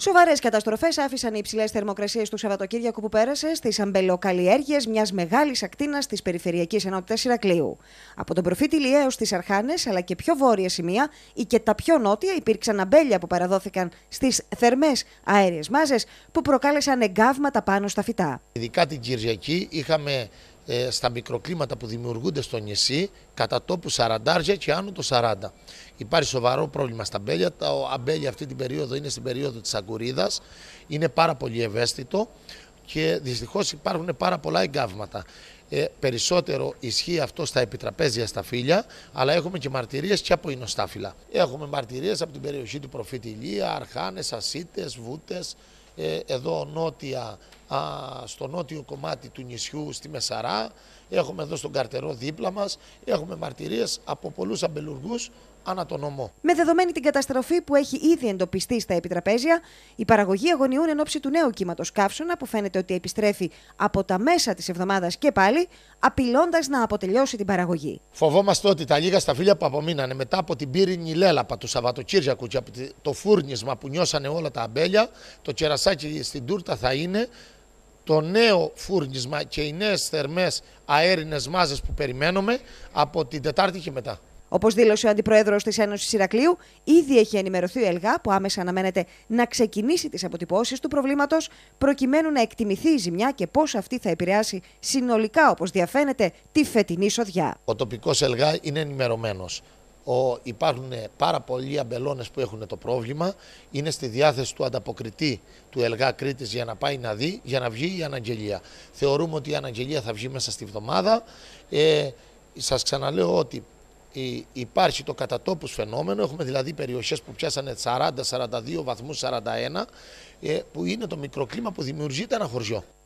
Σοβαρές καταστροφές άφησαν οι υψηλές θερμοκρασίες του Σαββατοκύριακου που πέρασε στις αμπελοκαλλιέργειες μιας μεγάλης ακτίνας της Περιφερειακής Ενότητας Ηρακλείου. Από τον προφήτη Λιέο στι Αρχάνες, αλλά και πιο βόρεια σημεία ή και τα πιο νότια, υπήρξαν αμπέλια που παραδόθηκαν στις θερμές αέριες μάζες που προκάλεσαν εγκάβματα πάνω στα φυτά. Ειδικά την Κυριακή είχαμε ε, στα μικροκλίματα που δημιουργούνται στο νησί κατά τόπου 40 και άνω το 40. Υπάρχει σοβαρό πρόβλημα στα μπέλια, Τα αμπέλια αυτή την περίοδο είναι στην περίοδο της αγκουρίδας. Είναι πάρα πολύ ευαίσθητο και δυστυχώς υπάρχουν πάρα πολλά εγκάβματα. Ε, περισσότερο ισχύει αυτό στα επιτραπέζια στα φύλλα, αλλά έχουμε και μαρτυρίες και από εινοστάφυλλα. Έχουμε μαρτυρίες από την περιοχή του Προφήτη Ηλία, Αρχάνες, Ασίτες, Βούτες, ε, εδώ νότια α, στο νότιο κομμάτι του νησιού στη Μεσαρά, έχουμε εδώ στον Καρτερό δίπλα μας, έχουμε μαρτυρίες από πολλούς αμπελουργούς ανά τον ομό. Με δεδομένη την καταστροφή που έχει ήδη εντοπιστεί στα επιτραπέζια, ...η παραγωγή αγωνιούν εν ώψη του νέου κύματος καύσωνα που φαίνεται ότι επιστρέφει από τα μέσα της εβδομάδας και πάλι, απειλώντας να αποτελειώσει την παραγωγή. Φοβόμαστε ότι τα λίγα στα που απομείνανε μετά από την πύρινη λέλαπα του Σαββατοκύριακου και από το φούρνισμα που νιώσανε όλα τα αμπέλια, το κερασάκι στην τούρτα θα είναι το νέο φούρνισμα και οι νέες θερμές αέρινες μάζες που περιμένουμε από την Τετάρτη και μετά. Όπως δήλωσε ο Αντιπρόεδρος της Ένωσης Ηρακλείου, ήδη έχει ενημερωθεί η ΕΛΓΑ που άμεσα αναμένεται να ξεκινήσει τις αποτυπώσεις του προβλήματος, προκειμένου να εκτιμηθεί η ζημιά και πώς αυτή θα επηρεάσει συνολικά, όπως διαφαίνεται, τη φετινή σοδιά. Ο τοπικός ΕΛΓΑ είναι ενημερωμένος. Ο, υπάρχουν πάρα πολλοί αμπελώνες που έχουν το πρόβλημα. Είναι στη διάθεση του ανταποκριτή του Ελγά Κρήτης για να πάει να δει, για να βγει η αναγγελία. Θεωρούμε ότι η αναγγελία θα βγει μέσα στη βδομάδα. Ε, Σας ξαναλέω ότι υπάρχει το κατατόπου φαινόμενο, έχουμε δηλαδή περιοχές που πιάσανε 40, 42 βαθμού 41, που είναι το μικροκλίμα που δημιουργείται ένα χωριό.